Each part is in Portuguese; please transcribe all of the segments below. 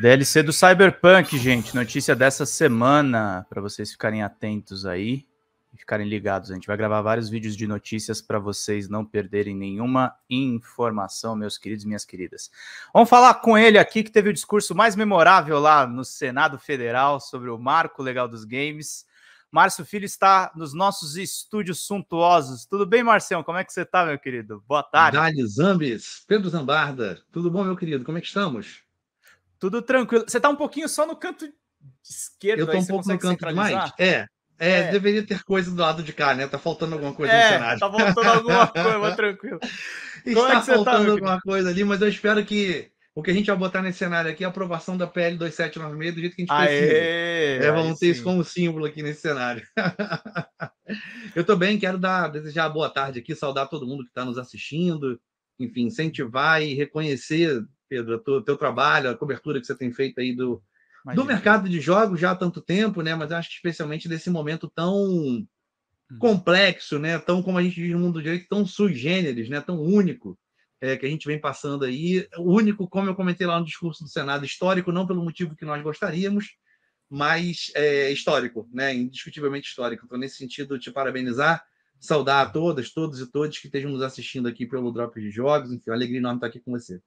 DLC do Cyberpunk, gente. Notícia dessa semana, para vocês ficarem atentos aí e ficarem ligados. A gente vai gravar vários vídeos de notícias para vocês não perderem nenhuma informação, meus queridos e minhas queridas. Vamos falar com ele aqui, que teve o discurso mais memorável lá no Senado Federal sobre o marco legal dos games. Márcio Filho está nos nossos estúdios suntuosos. Tudo bem, Marcião? Como é que você está, meu querido? Boa tarde. Dali Zambes, Pedro Zambarda. Tudo bom, meu querido? Como é que estamos? Tudo tranquilo. Você tá um pouquinho só no canto esquerdo. Eu tô um pouco no canto mais. É, é, é, deveria ter coisa do lado de cá, né? Tá faltando alguma coisa é, no cenário. Tá faltando alguma coisa, mas tranquilo. Está é tá, faltando tá, alguma coisa ali, mas eu espero que o que a gente vai botar nesse cenário aqui é a aprovação da PL 2796 do jeito que a gente aê, precisa. é, vamos ter sim. isso como símbolo aqui nesse cenário. eu também bem, quero dar, desejar boa tarde aqui, saudar todo mundo que está nos assistindo, enfim, incentivar e reconhecer Pedro, o teu trabalho, a cobertura que você tem feito aí do, do mercado de jogos já há tanto tempo, né? Mas acho que especialmente nesse momento tão hum. complexo, né? Tão, como a gente diz no mundo do direito, tão sui generis, né? Tão único é, que a gente vem passando aí. Único, como eu comentei lá no discurso do Senado, histórico, não pelo motivo que nós gostaríamos, mas é, histórico, né? Indiscutivelmente histórico. Então, nesse sentido, te parabenizar, saudar a todas, todos e todas que estejam nos assistindo aqui pelo Drop de Jogos. Enfim, alegria enorme estar aqui com você.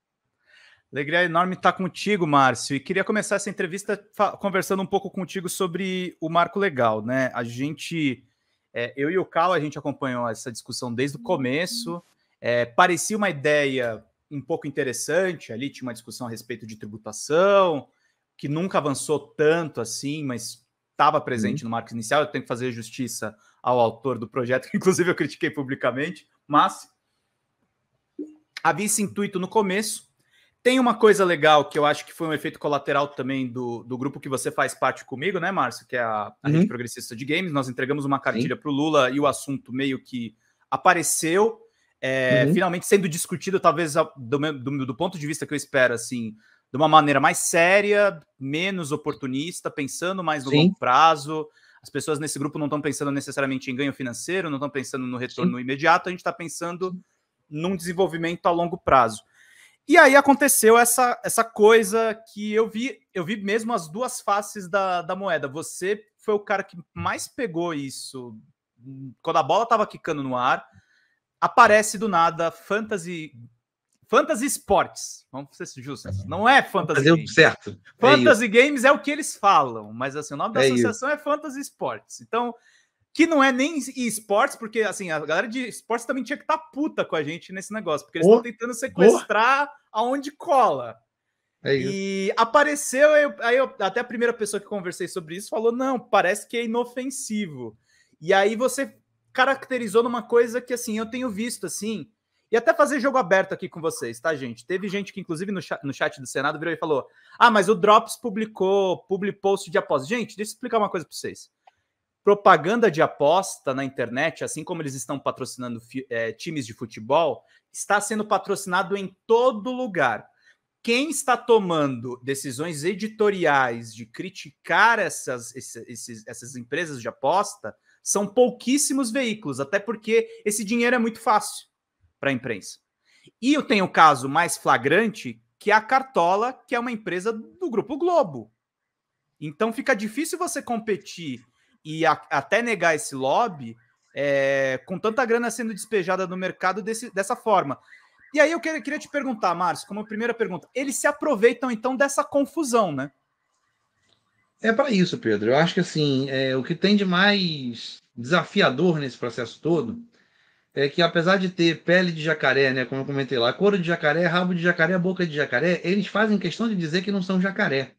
Alegria enorme estar contigo, Márcio. E queria começar essa entrevista conversando um pouco contigo sobre o marco legal, né? A gente, é, eu e o Cal, a gente acompanhou essa discussão desde o uhum. começo. É, parecia uma ideia um pouco interessante, ali tinha uma discussão a respeito de tributação, que nunca avançou tanto assim, mas estava presente uhum. no marco inicial. Eu tenho que fazer justiça ao autor do projeto, que inclusive eu critiquei publicamente, mas havia esse intuito no começo tem uma coisa legal que eu acho que foi um efeito colateral também do, do grupo que você faz parte comigo, né, Márcio? Que é a, a uhum. Rede Progressista de Games. Nós entregamos uma cartilha para o Lula e o assunto meio que apareceu, é, uhum. finalmente sendo discutido, talvez do, do, do, ponto de vista que eu espero, assim, de uma maneira mais séria, menos oportunista, pensando mais no Sim. longo prazo. As pessoas nesse grupo não estão pensando necessariamente em ganho financeiro, não estão pensando no retorno Sim. imediato, a gente está pensando num desenvolvimento a longo prazo. E aí aconteceu essa, essa coisa que eu vi, eu vi mesmo as duas faces da, da moeda. Você foi o cara que mais pegou isso quando a bola estava quicando no ar. Aparece do nada Fantasy Fantasy Sports. Vamos ser justos. Não é Fantasy Fazer Games. certo. É Fantasy é Games é o que eles falam, mas assim, o nome é da é associação isso. é Fantasy Sports. Então, que não é nem esportes, porque assim, a galera de esportes também tinha que estar tá puta com a gente nesse negócio, porque eles estão oh, tentando sequestrar oh. aonde cola. É isso. E apareceu, eu, aí eu, até a primeira pessoa que conversei sobre isso falou: não, parece que é inofensivo. E aí você caracterizou numa coisa que assim, eu tenho visto assim, e até fazer jogo aberto aqui com vocês, tá, gente? Teve gente que, inclusive, no, chat, no chat do Senado virou e falou: Ah, mas o Drops publicou, public post de após Gente, deixa eu explicar uma coisa para vocês propaganda de aposta na internet, assim como eles estão patrocinando é, times de futebol, está sendo patrocinado em todo lugar. Quem está tomando decisões editoriais de criticar essas, esses, essas empresas de aposta são pouquíssimos veículos, até porque esse dinheiro é muito fácil para a imprensa. E eu tenho o um caso mais flagrante, que é a Cartola, que é uma empresa do Grupo Globo. Então fica difícil você competir e a, até negar esse lobby, é, com tanta grana sendo despejada no mercado desse, dessa forma. E aí eu queria, queria te perguntar, Márcio, como primeira pergunta, eles se aproveitam então dessa confusão, né? É para isso, Pedro. Eu acho que assim, é, o que tem de mais desafiador nesse processo todo é que apesar de ter pele de jacaré, né, como eu comentei lá, couro de jacaré, rabo de jacaré, boca de jacaré, eles fazem questão de dizer que não são jacaré.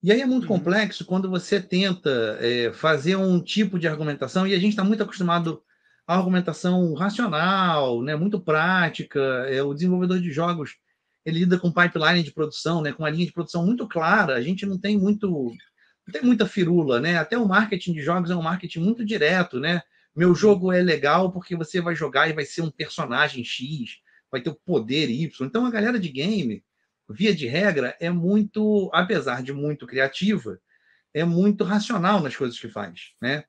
E aí é muito uhum. complexo quando você tenta é, fazer um tipo de argumentação, e a gente está muito acostumado à argumentação racional, né, muito prática. É, o desenvolvedor de jogos ele lida com pipeline de produção, né, com uma linha de produção muito clara. A gente não tem muito, não tem muita firula, né? Até o marketing de jogos é um marketing muito direto, né? Meu uhum. jogo é legal porque você vai jogar e vai ser um personagem X, vai ter o poder Y. Então a galera de game via de regra, é muito, apesar de muito criativa, é muito racional nas coisas que faz, né?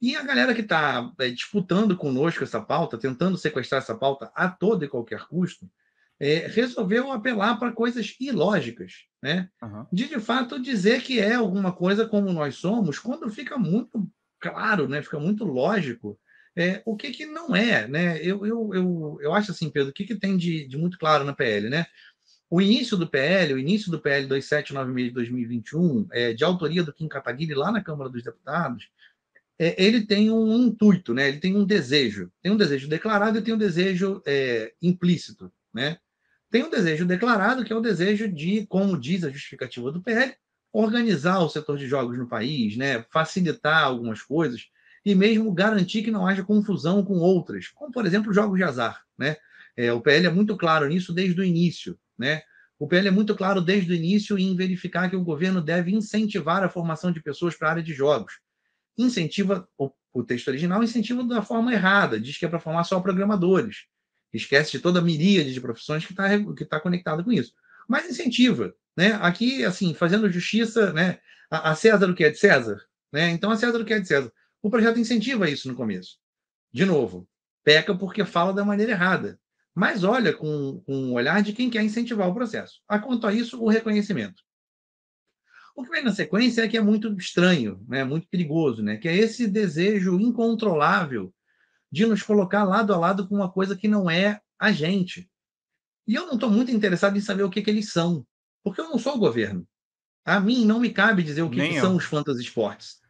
E a galera que está é, disputando conosco essa pauta, tentando sequestrar essa pauta a todo e qualquer custo, é, resolveu apelar para coisas ilógicas, né? Uhum. De de fato dizer que é alguma coisa como nós somos, quando fica muito claro, né? Fica muito lógico é, o que que não é, né? Eu, eu, eu, eu acho assim, Pedro, o que, que tem de, de muito claro na PL, né? O início do PL, o início do PL 2796 de 2021, é, de autoria do Kim Kataguiri lá na Câmara dos Deputados, é, ele tem um intuito, né? ele tem um desejo. Tem um desejo declarado e tem um desejo é, implícito. Né? Tem um desejo declarado, que é o desejo de, como diz a justificativa do PL, organizar o setor de jogos no país, né? facilitar algumas coisas e mesmo garantir que não haja confusão com outras, como, por exemplo, jogos de azar. Né? É, o PL é muito claro nisso desde o início né? O PL é muito claro desde o início em verificar que o governo deve incentivar a formação de pessoas para a área de jogos. Incentiva, o, texto original incentiva da forma errada, diz que é para formar só programadores. Esquece de toda a miríade de profissões que está que tá conectada com isso. Mas incentiva. Né? Aqui, assim, fazendo justiça, né? a, a César o que é de César. Né? Então, a César o que é de César. O projeto incentiva isso no começo. De novo, peca porque fala da maneira errada mas olha com, com um olhar de quem quer incentivar o processo. A quanto a isso, o reconhecimento. O que vem na sequência é que é muito estranho, né? muito perigoso, né? que é esse desejo incontrolável de nos colocar lado a lado com uma coisa que não é a gente. E eu não estou muito interessado em saber o que, que eles são, porque eu não sou o governo. A mim não me cabe dizer o que, que são os fantasy esportes.